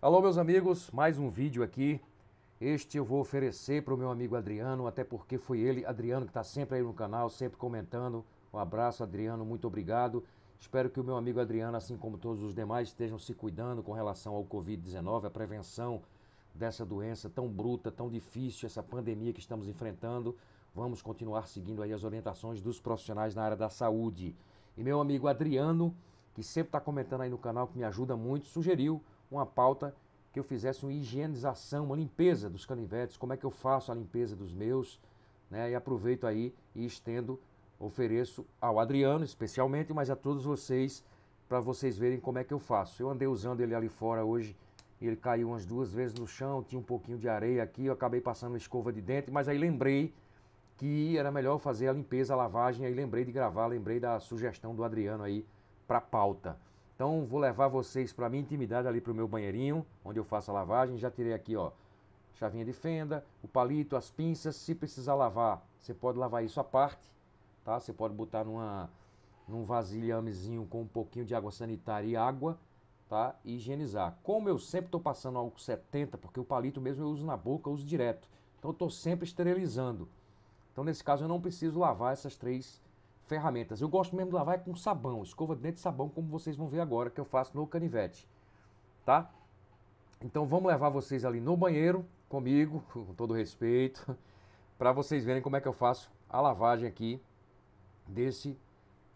Alô, meus amigos, mais um vídeo aqui. Este eu vou oferecer para o meu amigo Adriano, até porque foi ele, Adriano, que está sempre aí no canal, sempre comentando. Um abraço, Adriano, muito obrigado. Espero que o meu amigo Adriano, assim como todos os demais, estejam se cuidando com relação ao Covid-19, a prevenção dessa doença tão bruta, tão difícil, essa pandemia que estamos enfrentando. Vamos continuar seguindo aí as orientações dos profissionais na área da saúde. E meu amigo Adriano, que sempre está comentando aí no canal, que me ajuda muito, sugeriu uma pauta que eu fizesse uma higienização, uma limpeza dos canivetes, como é que eu faço a limpeza dos meus, né? E aproveito aí e estendo, ofereço ao Adriano especialmente, mas a todos vocês, para vocês verem como é que eu faço. Eu andei usando ele ali fora hoje, ele caiu umas duas vezes no chão, tinha um pouquinho de areia aqui, eu acabei passando uma escova de dente, mas aí lembrei que era melhor fazer a limpeza, a lavagem, aí lembrei de gravar, lembrei da sugestão do Adriano aí para pauta. Então vou levar vocês para minha intimidade ali para o meu banheirinho, onde eu faço a lavagem. Já tirei aqui, ó, chavinha de fenda, o palito, as pinças. Se precisar lavar, você pode lavar isso à parte, tá? Você pode botar numa, num vasilhamezinho com um pouquinho de água sanitária e água, tá? E higienizar. Como eu sempre estou passando álcool 70, porque o palito mesmo eu uso na boca, eu uso direto. Então eu estou sempre esterilizando. Então nesse caso eu não preciso lavar essas três ferramentas. Eu gosto mesmo de lavar é com sabão, escova de dente de sabão, como vocês vão ver agora, que eu faço no canivete, tá? Então vamos levar vocês ali no banheiro comigo, com todo respeito, para vocês verem como é que eu faço a lavagem aqui desse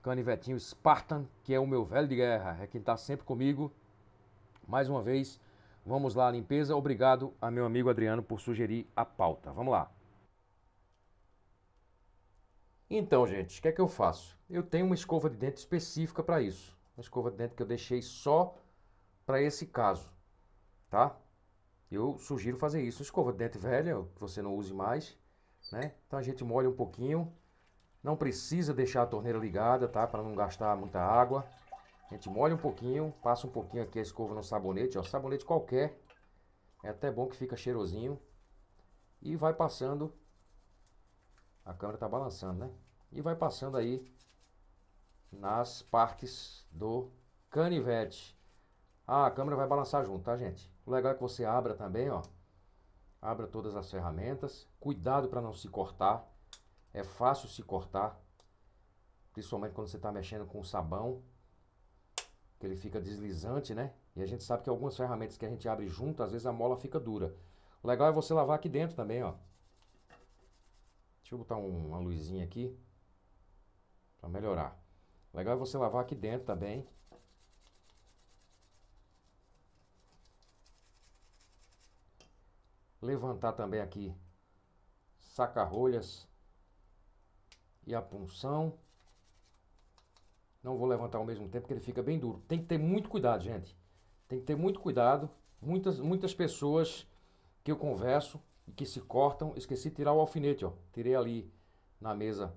canivetinho Spartan, que é o meu velho de guerra, é quem está sempre comigo. Mais uma vez, vamos lá, limpeza. Obrigado a meu amigo Adriano por sugerir a pauta. Vamos lá. Então, gente, o que é que eu faço? Eu tenho uma escova de dente específica para isso. Uma escova de dente que eu deixei só para esse caso, tá? Eu sugiro fazer isso. Escova de dente velha, que você não use mais, né? Então a gente molha um pouquinho. Não precisa deixar a torneira ligada, tá? Para não gastar muita água. A gente molha um pouquinho, passa um pouquinho aqui a escova no sabonete, ó. Sabonete qualquer. É até bom que fica cheirosinho. E vai passando a câmera está balançando, né? E vai passando aí nas partes do canivete. Ah, a câmera vai balançar junto, tá, gente? O legal é que você abra também, ó. Abra todas as ferramentas. Cuidado para não se cortar. É fácil se cortar. Principalmente quando você está mexendo com sabão. Que ele fica deslizante, né? E a gente sabe que algumas ferramentas que a gente abre junto, às vezes a mola fica dura. O legal é você lavar aqui dentro também, ó. Deixa eu botar um, uma luzinha aqui para melhorar. Legal é você lavar aqui dentro também. Levantar também aqui saca-rolhas e a punção. Não vou levantar ao mesmo tempo porque ele fica bem duro. Tem que ter muito cuidado, gente. Tem que ter muito cuidado. Muitas, muitas pessoas que eu converso e que se cortam. Esqueci de tirar o alfinete, ó. Tirei ali na mesa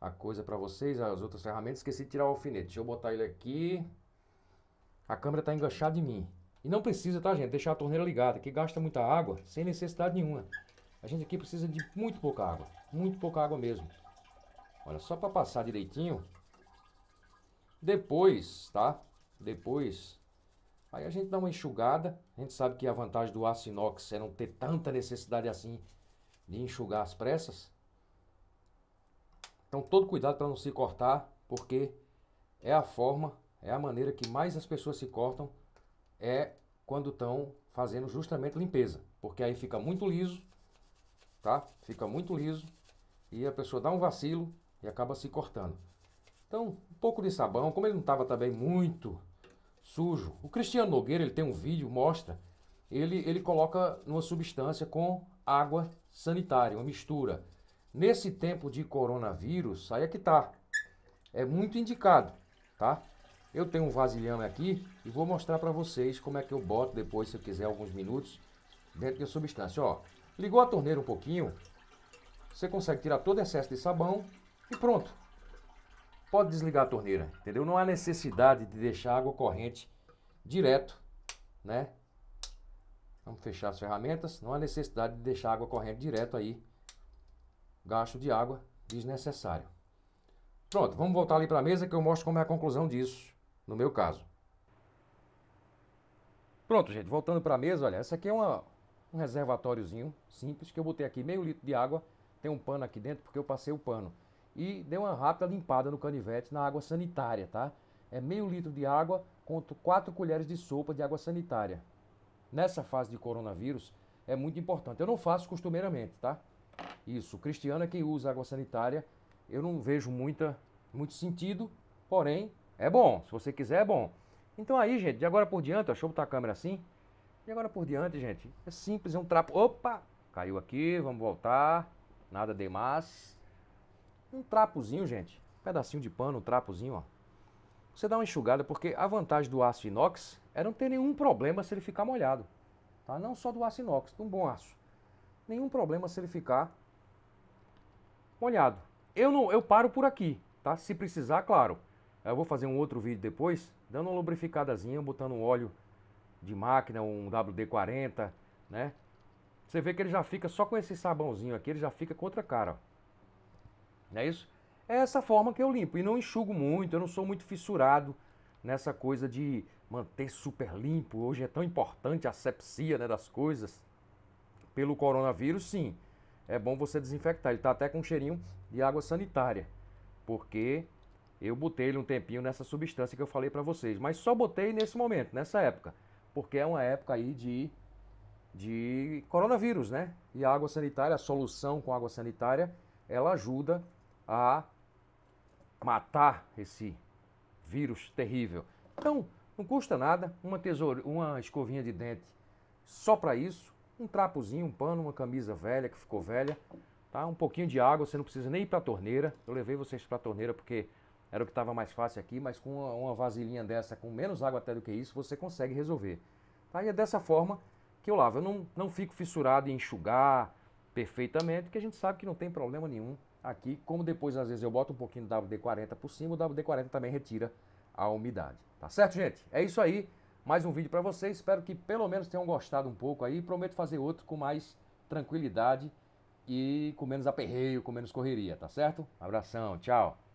a coisa para vocês, as outras ferramentas. Esqueci de tirar o alfinete. Deixa eu botar ele aqui. A câmera está enganchada em mim. E não precisa, tá, gente? Deixar a torneira ligada, que gasta muita água sem necessidade nenhuma. A gente aqui precisa de muito pouca água. Muito pouca água mesmo. Olha, só para passar direitinho. Depois, tá? Depois Aí a gente dá uma enxugada. A gente sabe que a vantagem do aço inox é não ter tanta necessidade assim de enxugar as pressas. Então todo cuidado para não se cortar, porque é a forma, é a maneira que mais as pessoas se cortam é quando estão fazendo justamente limpeza, porque aí fica muito liso, tá? Fica muito liso e a pessoa dá um vacilo e acaba se cortando. Então, um pouco de sabão, como ele não estava também muito sujo. O Cristiano Nogueira, ele tem um vídeo, mostra, ele, ele coloca numa substância com água sanitária, uma mistura. Nesse tempo de coronavírus, aí é que tá. É muito indicado, tá? Eu tenho um vasilhame aqui e vou mostrar para vocês como é que eu boto depois, se eu quiser, alguns minutos dentro da substância. Ó, ligou a torneira um pouquinho, você consegue tirar todo o excesso de sabão e pronto. Pode desligar a torneira, entendeu? Não há necessidade de deixar a água corrente direto, né? Vamos fechar as ferramentas. Não há necessidade de deixar a água correndo direto aí. Gasto de água desnecessário. Pronto, vamos voltar ali para a mesa que eu mostro como é a conclusão disso, no meu caso. Pronto, gente, voltando para a mesa, olha, essa aqui é uma, um reservatóriozinho simples que eu botei aqui meio litro de água, tem um pano aqui dentro porque eu passei o pano. E dei uma rápida limpada no canivete na água sanitária, tá? É meio litro de água, conto 4 colheres de sopa de água sanitária. Nessa fase de coronavírus é muito importante. Eu não faço costumeiramente, tá? Isso, o Cristiano é quem usa água sanitária. Eu não vejo muita, muito sentido, porém é bom. Se você quiser, é bom. Então aí, gente, de agora por diante, deixa eu botar a câmera assim. De agora por diante, gente, é simples, é um trapo. Opa! Caiu aqui, vamos voltar. Nada demais. Um trapozinho, gente. Um pedacinho de pano, um trapozinho, ó você dá uma enxugada, porque a vantagem do aço inox é não ter nenhum problema se ele ficar molhado. Tá? Não só do aço inox, de um bom aço. Nenhum problema se ele ficar molhado. Eu não, eu paro por aqui, tá? Se precisar, claro. Eu vou fazer um outro vídeo depois, dando uma lubrificadazinha, botando um óleo de máquina, um WD-40, né? Você vê que ele já fica só com esse sabãozinho aqui, ele já fica com outra cara. Não é isso? É essa forma que eu limpo. E não enxugo muito, eu não sou muito fissurado nessa coisa de manter super limpo. Hoje é tão importante a sepsia né, das coisas. Pelo coronavírus, sim, é bom você desinfectar. Ele está até com um cheirinho de água sanitária, porque eu botei ele um tempinho nessa substância que eu falei para vocês. Mas só botei nesse momento, nessa época, porque é uma época aí de, de coronavírus, né? E a água sanitária, a solução com água sanitária, ela ajuda a matar esse vírus terrível. Então, não custa nada uma tesoura, uma escovinha de dente. Só para isso, um trapozinho, um pano, uma camisa velha que ficou velha, tá? Um pouquinho de água, você não precisa nem ir para a torneira. Eu levei vocês para a torneira porque era o que estava mais fácil aqui, mas com uma, uma, vasilhinha dessa, com menos água até do que isso, você consegue resolver. Tá? E é dessa forma que eu lavo. Eu não, não fico fissurado em enxugar perfeitamente, porque a gente sabe que não tem problema nenhum aqui, como depois às vezes eu boto um pouquinho do WD-40 por cima, o WD-40 também retira a umidade. Tá certo, gente? É isso aí. Mais um vídeo para vocês. Espero que pelo menos tenham gostado um pouco aí. Prometo fazer outro com mais tranquilidade e com menos aperreio, com menos correria, tá certo? Abração, tchau!